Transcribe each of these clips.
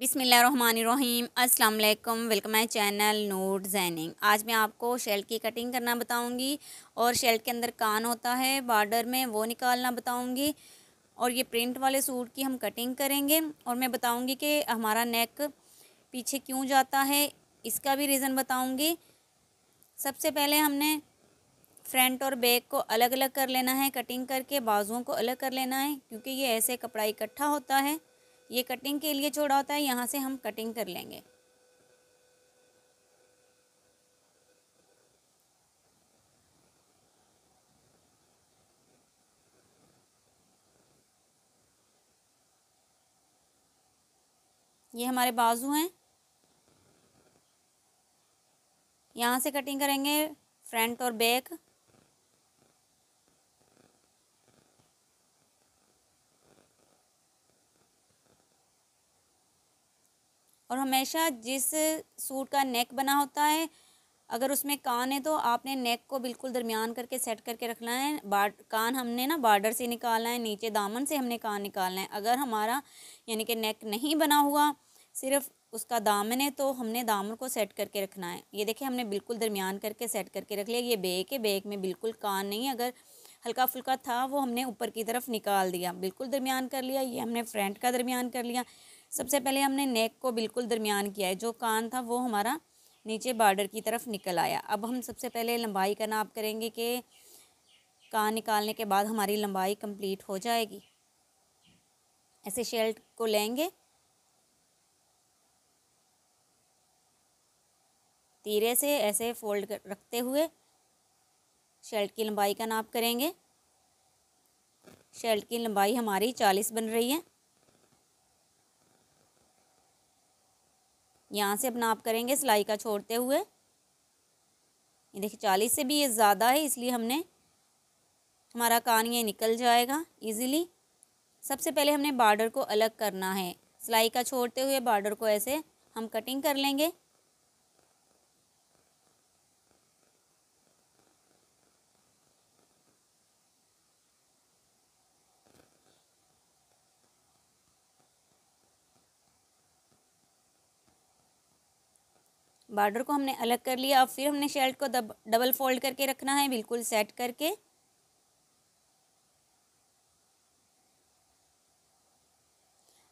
बिसमीम अल्लाम welcome my channel नोट जैनिंग आज मैं आपको शेल्ट की कटिंग करना बताऊंगी और शेल्ट के अंदर कान होता है बॉर्डर में वो निकालना बताऊंगी और ये प्रिंट वाले सूट की हम कटिंग करेंगे और मैं बताऊंगी कि हमारा नेक पीछे क्यों जाता है इसका भी रीज़न बताऊंगी सबसे पहले हमने फ्रंट और बैक को अलग अलग कर लेना है कटिंग करके बाजुओं को अलग कर लेना है क्योंकि ये ऐसे कपड़ा इकट्ठा होता है ये कटिंग के लिए छोड़ा होता है यहाँ से हम कटिंग कर लेंगे ये हमारे बाजू हैं यहाँ से कटिंग करेंगे फ्रंट और बैक और हमेशा जिस सूट का नेक बना होता है अगर उसमें कान है तो आपने नेक को बिल्कुल दरमियान करके सेट करके रखना है बाट कान हमने ना बार्डर से निकालना है नीचे दामन से हमने कान निकालना है अगर हमारा यानी कि नेक नहीं बना हुआ सिर्फ उसका दामन है तो हमने दामन को सेट करके रखना है ये देखिए हमने बिल्कुल दरमियान करके सेट करके रख लिया ये बेक है बेक में बिल्कुल कान नहीं अगर हल्का फुल्का था वो हमने ऊपर की तरफ निकाल दिया बिल्कुल दरमियान कर लिया ये हमने फ्रंट का दरमियान कर लिया सबसे पहले हमने नेक को बिल्कुल दरमियान किया है जो कान था वो हमारा नीचे बॉर्डर की तरफ निकल आया अब हम सबसे पहले लंबाई का नाप करेंगे कि कान निकालने के बाद हमारी लंबाई कंप्लीट हो जाएगी ऐसे शेल्ट को लेंगे तीरे से ऐसे फोल्ड रखते हुए शर्ट की लंबाई का नाप करेंगे शर्ट की लंबाई हमारी चालीस बन रही है यहाँ से अपना आप करेंगे सिलाई का छोड़ते हुए ये देखिए चालीस से भी ये ज़्यादा है इसलिए हमने हमारा कान ये निकल जाएगा इजीली सबसे पहले हमने बॉर्डर को अलग करना है सिलाई का छोड़ते हुए बॉर्डर को ऐसे हम कटिंग कर लेंगे बॉर्डर को हमने अलग कर लिया अब फिर हमने शर्ट को दब, डबल फोल्ड करके रखना है बिल्कुल सेट करके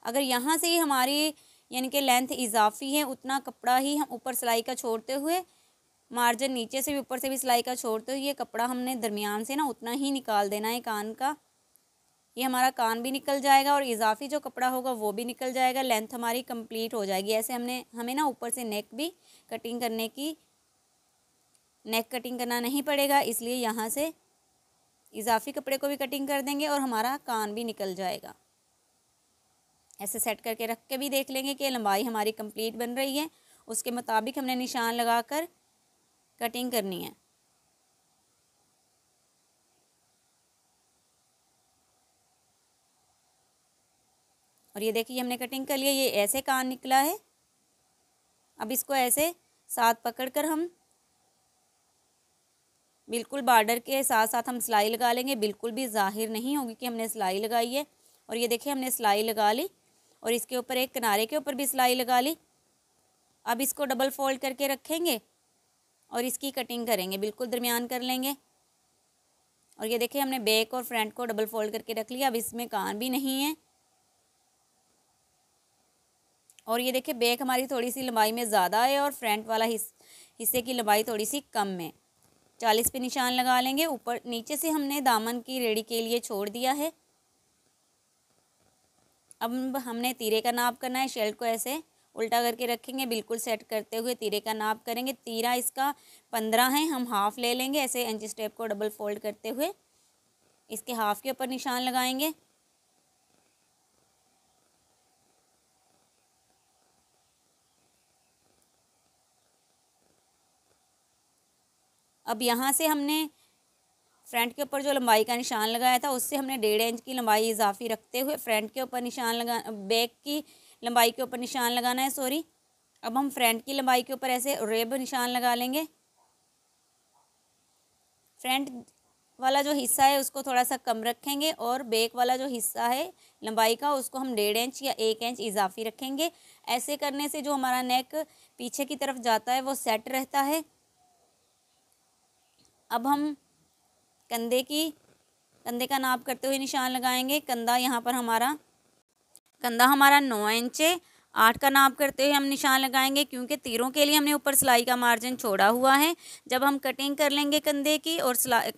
अगर यहाँ से ही हमारी यानी कि लेंथ इजाफी है उतना कपड़ा ही हम ऊपर सिलाई का छोड़ते हुए मार्जिन नीचे से भी ऊपर से भी सिलाई का छोड़ते हुए ये कपड़ा हमने दरमियान से ना उतना ही निकाल देना है कान का ये हमारा कान भी निकल जाएगा और इजाफी जो कपड़ा होगा वो भी निकल जाएगा लेंथ हमारी कंप्लीट हो जाएगी ऐसे हमने हमें ना ऊपर से नेक भी कटिंग करने की नेक कटिंग करना नहीं पड़ेगा इसलिए यहाँ से इजाफी कपड़े को भी कटिंग कर देंगे और हमारा कान भी निकल जाएगा ऐसे सेट करके रख के भी देख लेंगे कि लंबाई हमारी कंप्लीट बन रही है उसके मुताबिक हमने निशान लगाकर कटिंग करनी है और ये देखिए हमने कटिंग कर लिया ये ऐसे कान निकला है अब इसको ऐसे साथ पकड़ कर हम बिल्कुल बॉर्डर के साथ साथ हम सिलाई लगा लेंगे बिल्कुल भी ज़ाहिर नहीं होगी कि हमने सिलाई लगाई है और ये देखिए हमने सिलाई लगा ली और इसके ऊपर एक किनारे के ऊपर भी सिलाई लगा ली अब इसको डबल फोल्ड करके रखेंगे और इसकी कटिंग करेंगे बिल्कुल दरमियान कर लेंगे और ये देखिए हमने बैक और फ्रंट को डबल फोल्ड करके रख लिया अब इसमें कान भी नहीं है और ये देखिए बैक हमारी थोड़ी सी लंबाई में ज़्यादा है और फ्रंट वाला हिस्से की लंबाई थोड़ी सी कम है चालीस पे निशान लगा लेंगे ऊपर नीचे से हमने दामन की रेडी के लिए छोड़ दिया है अब हमने तीरे का नाप करना है शेल्ट को ऐसे उल्टा करके रखेंगे बिल्कुल सेट करते हुए तीरे का नाप करेंगे तीरा इसका पंद्रह है हम हाफ़ ले लेंगे ऐसे इंच स्टेप को डबल फोल्ड करते हुए इसके हाफ़ के ऊपर निशान लगाएंगे अब यहाँ से हमने फ्रंट के ऊपर जो लंबाई का निशान लगाया था उससे हमने डेढ़ इंच की लंबाई इजाफी रखते हुए फ्रंट के ऊपर निशान लगा बैक की लंबाई के ऊपर निशान लगाना है सॉरी अब हम फ्रंट की लंबाई के ऊपर ऐसे रेब निशान लगा लेंगे फ्रंट वाला जो हिस्सा है उसको थोड़ा सा कम रखेंगे और बैक वाला जो हिस्सा है लंबाई का उसको हम डेढ़ इंच या एक इंच इजाफी रखेंगे ऐसे करने से जो हमारा नेक पीछे की तरफ जाता है वो सेट रहता है अब हम कंधे की कंधे का नाप करते हुए निशान लगाएंगे कंधा यहाँ पर हमारा कंधा हमारा नौ इंच है आठ का नाप करते हुए हम निशान लगाएंगे क्योंकि तीरों के लिए हमने ऊपर सिलाई का मार्जिन छोड़ा हुआ है जब हम कटिंग कर लेंगे कंधे की और सिलाई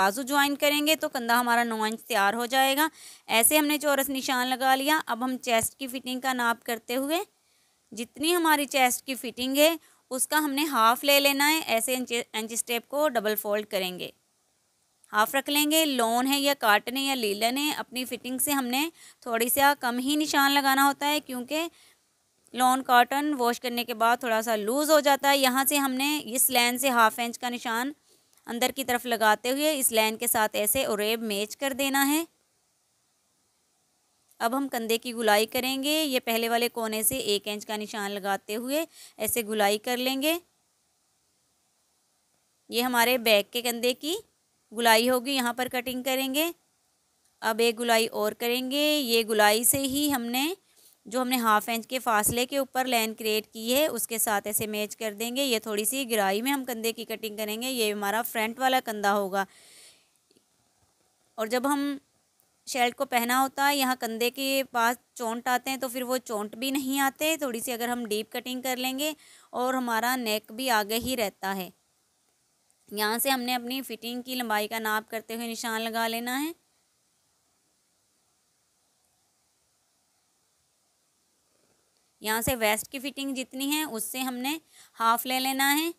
बाजू ज्वाइन करेंगे तो कंधा हमारा नौ इंच तैयार हो जाएगा ऐसे हमने चौरस निशान लगा लिया अब हम चेस्ट की फिटिंग का नाप करते हुए जितनी हमारी चेस्ट की फिटिंग है उसका हमने हाफ़ ले लेना है ऐसे एंच स्टेप को डबल फोल्ड करेंगे हाफ़ रख लेंगे लोन है या काटन है या लीलन है अपनी फिटिंग से हमने थोड़ी सा कम ही निशान लगाना होता है क्योंकि लॉन काटन वॉश करने के बाद थोड़ा सा लूज़ हो जाता है यहाँ से हमने इस लाइन से हाफ इंच का निशान अंदर की तरफ लगाते हुए इस लाइन के साथ ऐसे और मेच कर देना है अब हम कंधे की गुलाई करेंगे ये पहले वाले कोने से एक इंच का निशान लगाते हुए ऐसे गुलाई कर लेंगे ये हमारे बैक के कंधे की गुलाई होगी यहाँ पर कटिंग करेंगे अब एक गुलाई और करेंगे ये गुलाई से ही हमने जो हमने हाफ इंच के फासले के ऊपर लाइन क्रिएट की है उसके साथ ऐसे मैच कर देंगे ये थोड़ी सी गिराई में हम कंधे की कटिंग करेंगे ये हमारा फ्रंट वाला कंधा होगा और जब हम शर्ट को पहना होता है यहाँ कंधे के पास चोंट आते हैं तो फिर वो चोंट भी नहीं आते थोड़ी सी अगर हम डीप कटिंग कर लेंगे और हमारा नेक भी आगे ही रहता है यहाँ से हमने अपनी फिटिंग की लंबाई का नाप करते हुए निशान लगा लेना है यहाँ से वेस्ट की फिटिंग जितनी है उससे हमने हाफ ले लेना है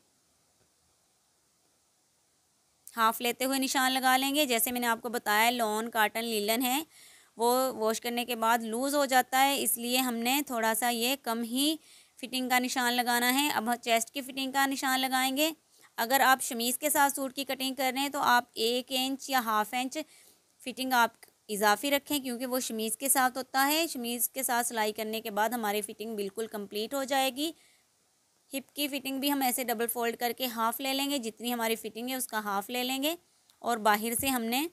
हाफ लेते हुए निशान लगा लेंगे जैसे मैंने आपको बताया लॉन काटन लीलन है वो वॉश करने के बाद लूज़ हो जाता है इसलिए हमने थोड़ा सा ये कम ही फिटिंग का निशान लगाना है अब चेस्ट की फिटिंग का निशान लगाएंगे अगर आप शमीज़ के साथ सूट की कटिंग कर रहे हैं तो आप एक इंच या हाफ इंच फिटिंग आप इजाफी रखें क्योंकि वो शमीज़ के साथ होता है शमीज़ के साथ सिलाई करने के बाद हमारी फ़िटिंग बिल्कुल कम्प्लीट हो जाएगी हिप की फिटिंग भी हम ऐसे डबल फोल्ड करके हाफ़ ले लेंगे जितनी हमारी फिटिंग है उसका हाफ़ ले लेंगे और बाहर से हमने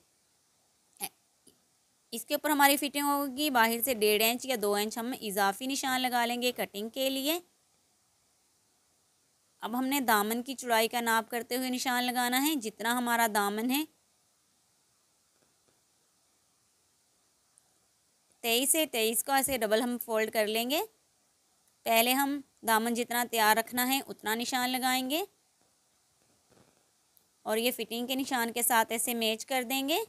इसके ऊपर हमारी फिटिंग होगी बाहर से डेढ़ इंच या दो इंच हम इजाफी निशान लगा लेंगे कटिंग के लिए अब हमने दामन की चौड़ाई का नाप करते हुए निशान लगाना है जितना हमारा दामन है तेईस से तेईस को ऐसे डबल हम फोल्ड कर लेंगे पहले हम दामन जितना तैयार रखना है उतना निशान लगाएंगे और ये फिटिंग के निशान के साथ ऐसे मैच कर देंगे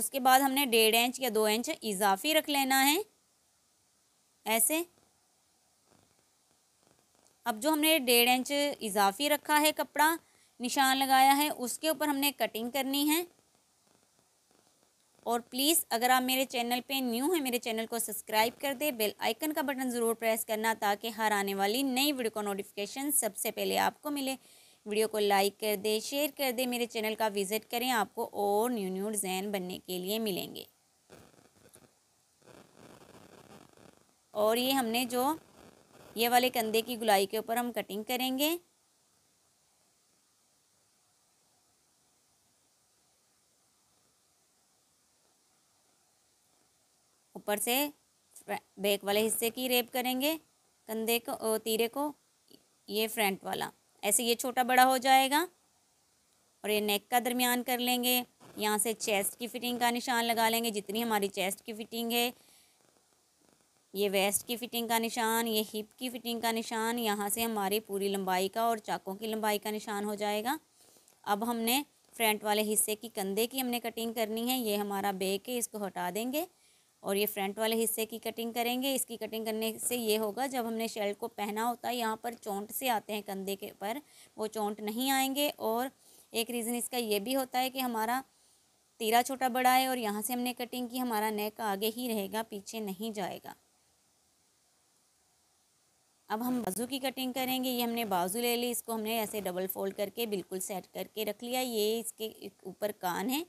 उसके बाद हमने डेढ़ इंच या दो इंच इजाफी रख लेना है ऐसे अब जो हमने डेढ़ इंच इजाफी रखा है कपड़ा निशान लगाया है उसके ऊपर हमने कटिंग करनी है और प्लीज़ अगर आप मेरे चैनल पे न्यू हैं मेरे चैनल को सब्सक्राइब कर दे बेल आइकन का बटन ज़रूर प्रेस करना ताकि हर आने वाली नई वीडियो का नोटिफिकेशन सबसे पहले आपको मिले वीडियो को लाइक कर दे शेयर कर दे मेरे चैनल का विज़िट करें आपको और न्यू न्यू डिज़ाइन बनने के लिए मिलेंगे और ये हमने जो ये वाले कंधे की गुलाई के ऊपर हम कटिंग करेंगे ऊपर से बैक वाले हिस्से की रेप करेंगे कंधे को तीरे को ये फ्रंट वाला ऐसे ये छोटा बड़ा हो जाएगा और ये नेक का दरमियान कर लेंगे यहाँ से चेस्ट की फिटिंग का निशान लगा लेंगे जितनी हमारी चेस्ट की फिटिंग है ये वेस्ट की फिटिंग का निशान ये हिप की फिटिंग का निशान यहाँ से हमारी पूरी लंबाई का और चाकों की लंबाई का निशान हो जाएगा अब हमने फ्रंट वाले हिस्से की कंधे की हमने कटिंग करनी है ये हमारा बेक है इसको हटा देंगे और ये फ्रंट वाले हिस्से की कटिंग करेंगे इसकी कटिंग करने से ये होगा जब हमने शर्ट को पहना होता है यहाँ पर चोंट से आते हैं कंधे के पर वो चोंट नहीं आएंगे और एक रीज़न इसका ये भी होता है कि हमारा तीरा छोटा बड़ा है और यहाँ से हमने कटिंग की हमारा नेक आगे ही रहेगा पीछे नहीं जाएगा अब हम बाजू की कटिंग करेंगे ये हमने बाजू ले ली इसको हमने ऐसे डबल फोल्ड करके बिल्कुल सेट करके रख लिया ये इसके ऊपर कान है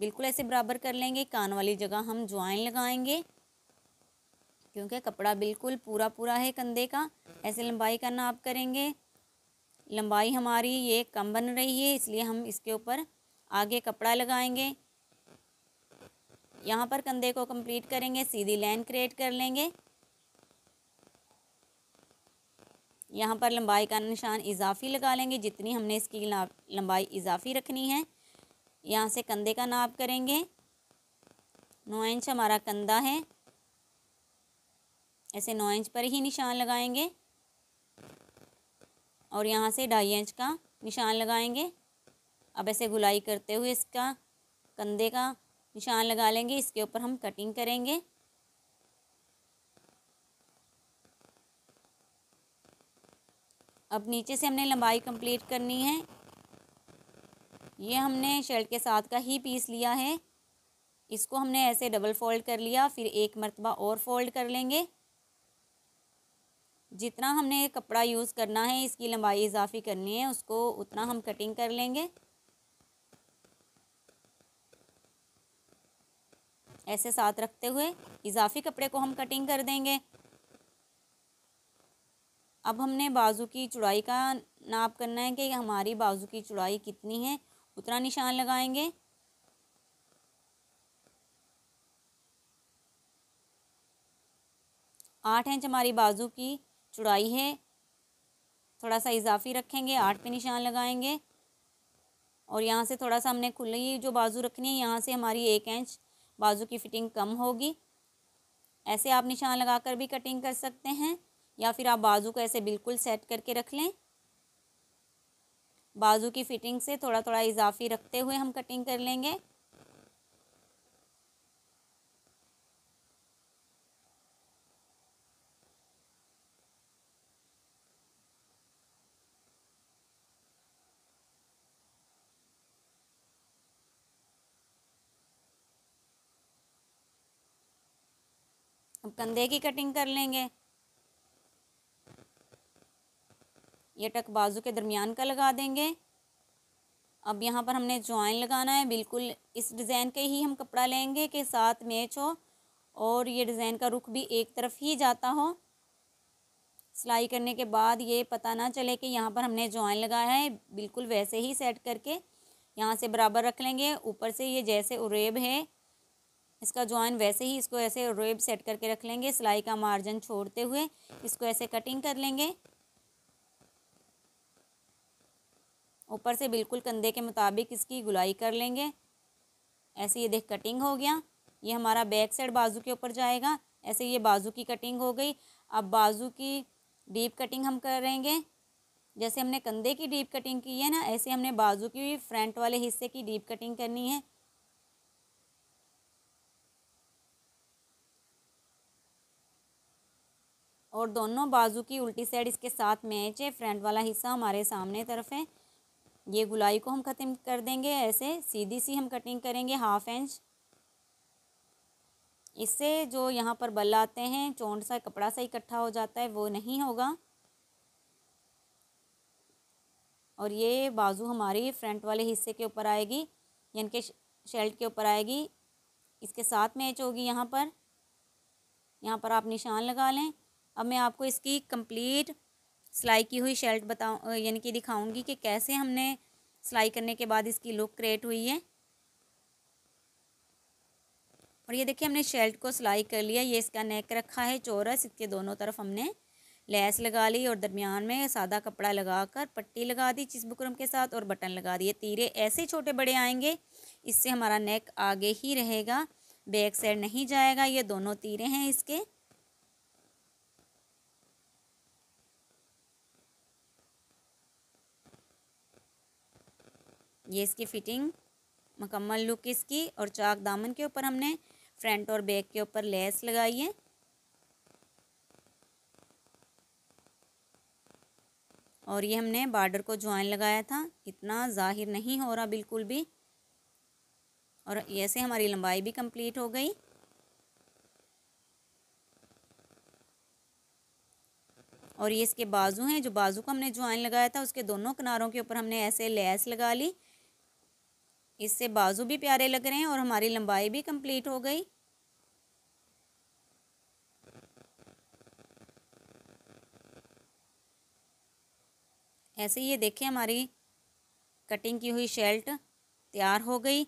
बिल्कुल ऐसे बराबर कर लेंगे कान वाली जगह हम ज्वाइन लगाएंगे क्योंकि कपड़ा बिल्कुल पूरा पूरा है कंधे का ऐसे लंबाई का नाप करेंगे लंबाई हमारी ये कम बन रही है इसलिए हम इसके ऊपर आगे कपड़ा लगाएंगे यहाँ पर कंधे को कंप्लीट करेंगे सीधी लाइन क्रिएट कर लेंगे यहाँ पर लंबाई का निशान इजाफी लगा लेंगे जितनी हमने इसकी लंबाई इजाफी रखनी है यहाँ से कंधे का नाप करेंगे नौ इंच हमारा कंधा है ऐसे नौ इंच पर ही निशान लगाएंगे और यहाँ से ढाई इंच का निशान लगाएंगे अब ऐसे गुलाई करते हुए इसका कंधे का निशान लगा लेंगे इसके ऊपर हम कटिंग करेंगे अब नीचे से हमने लंबाई कंप्लीट करनी है ये हमने शर्ट के साथ का ही पीस लिया है इसको हमने ऐसे डबल फोल्ड कर लिया फिर एक मरतबा और फोल्ड कर लेंगे जितना हमने कपड़ा यूज़ करना है इसकी लंबाई इजाफी करनी है उसको उतना हम कटिंग कर लेंगे ऐसे साथ रखते हुए इजाफी कपड़े को हम कटिंग कर देंगे अब हमने बाजू की चौड़ाई का नाप करना है कि हमारी बाजू की चौड़ाई कितनी है उतना निशान लगाएंगे आठ इंच हमारी बाजू की चुड़ाई है थोड़ा सा इजाफी रखेंगे आठ पे निशान लगाएंगे और यहाँ से थोड़ा सा हमने खुली जो बाजू रखनी है यहाँ से हमारी एक इंच बाजू की फिटिंग कम होगी ऐसे आप निशान लगाकर भी कटिंग कर सकते हैं या फिर आप बाजू को ऐसे बिल्कुल सेट करके रख लें बाजू की फिटिंग से थोड़ा थोड़ा इजाफी रखते हुए हम कटिंग कर लेंगे कंधे की कटिंग कर लेंगे ये टक बाजू के दरमियान का लगा देंगे अब यहाँ पर हमने ज्वाइन लगाना है बिल्कुल इस डिज़ाइन के ही हम कपड़ा लेंगे कि साथ मैच हो और ये डिज़ाइन का रुख भी एक तरफ ही जाता हो सिलाई करने के बाद ये पता ना चले कि यहाँ पर हमने जॉइन लगाया है बिल्कुल वैसे ही सेट करके यहाँ से बराबर रख लेंगे ऊपर से ये जैसे उरेब है इसका जॉइन वैसे ही इसको ऐसे रेब सेट करके रख लेंगे सिलाई का मार्जिन छोड़ते हुए इसको ऐसे कटिंग कर लेंगे ऊपर से बिल्कुल कंधे के मुताबिक इसकी गुलाई कर लेंगे ऐसे ये देख कटिंग हो गया ये हमारा बैक साइड बाजू के ऊपर जाएगा ऐसे ये बाजू की कटिंग हो गई अब बाजू की डीप कटिंग हम करेंगे जैसे हमने कंधे की डीप कटिंग की है ना ऐसे हमने बाजू की भी फ्रंट वाले हिस्से की डीप कटिंग करनी है और दोनों बाजू की उल्टी साइड इसके साथ मैच है फ्रंट वाला हिस्सा हमारे सामने तरफ है ये गुलाई को हम ख़त्म कर देंगे ऐसे सीधी सी हम कटिंग करेंगे हाफ इंच इससे जो यहाँ पर बल आते हैं चौंट सा कपड़ा सा इकट्ठा हो जाता है वो नहीं होगा और ये बाजू हमारी फ्रंट वाले हिस्से के ऊपर आएगी यानि कि शेल्ट के ऊपर आएगी इसके साथ मैच होगी यहाँ पर यहाँ पर आप निशान लगा लें अब मैं आपको इसकी कंप्लीट सिलाई की हुई शर्ट बताऊँ यानी कि दिखाऊंगी कि कैसे हमने सिलाई करने के बाद इसकी लुक क्रिएट हुई है और ये देखिए हमने शर्ट को सिलाई कर लिया ये इसका नेक रखा है चौरस इसके दोनों तरफ हमने लेस लगा ली और दरमियान में सादा कपड़ा लगाकर पट्टी लगा दी चिस बुकरम के साथ और बटन लगा दिए तीरे ऐसे छोटे बड़े आएंगे इससे हमारा नेक आगे ही रहेगा बैक साइड नहीं जाएगा ये दोनों तीरे हैं इसके ये इसकी फ़िटिंग मकम्मल लुक इसकी और चाक दामन के ऊपर हमने फ्रंट और बैक के ऊपर लेस लगाई है और ये हमने बॉर्डर को ज्वाइन लगाया था इतना ज़ाहिर नहीं हो रहा बिल्कुल भी और ऐसे हमारी लंबाई भी कंप्लीट हो गई और ये इसके बाजू हैं जो बाजू को हमने ज्वाइन लगाया था उसके दोनों किनारों के ऊपर हमने ऐसे लेस लगा ली इससे बाजू भी प्यारे लग रहे हैं और हमारी लंबाई भी कंप्लीट हो गई ऐसे ये देखें हमारी कटिंग की हुई शर्ट तैयार हो गई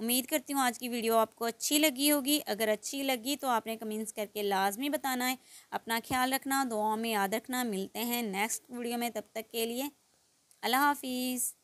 उम्मीद करती हूँ आज की वीडियो आपको अच्छी लगी होगी अगर अच्छी लगी तो आपने कमेंट्स करके लाजमी बताना है अपना ख्याल रखना दुआओं में याद रखना मिलते हैं नेक्स्ट वीडियो में तब तक के लिए अल्लाह हाफिज़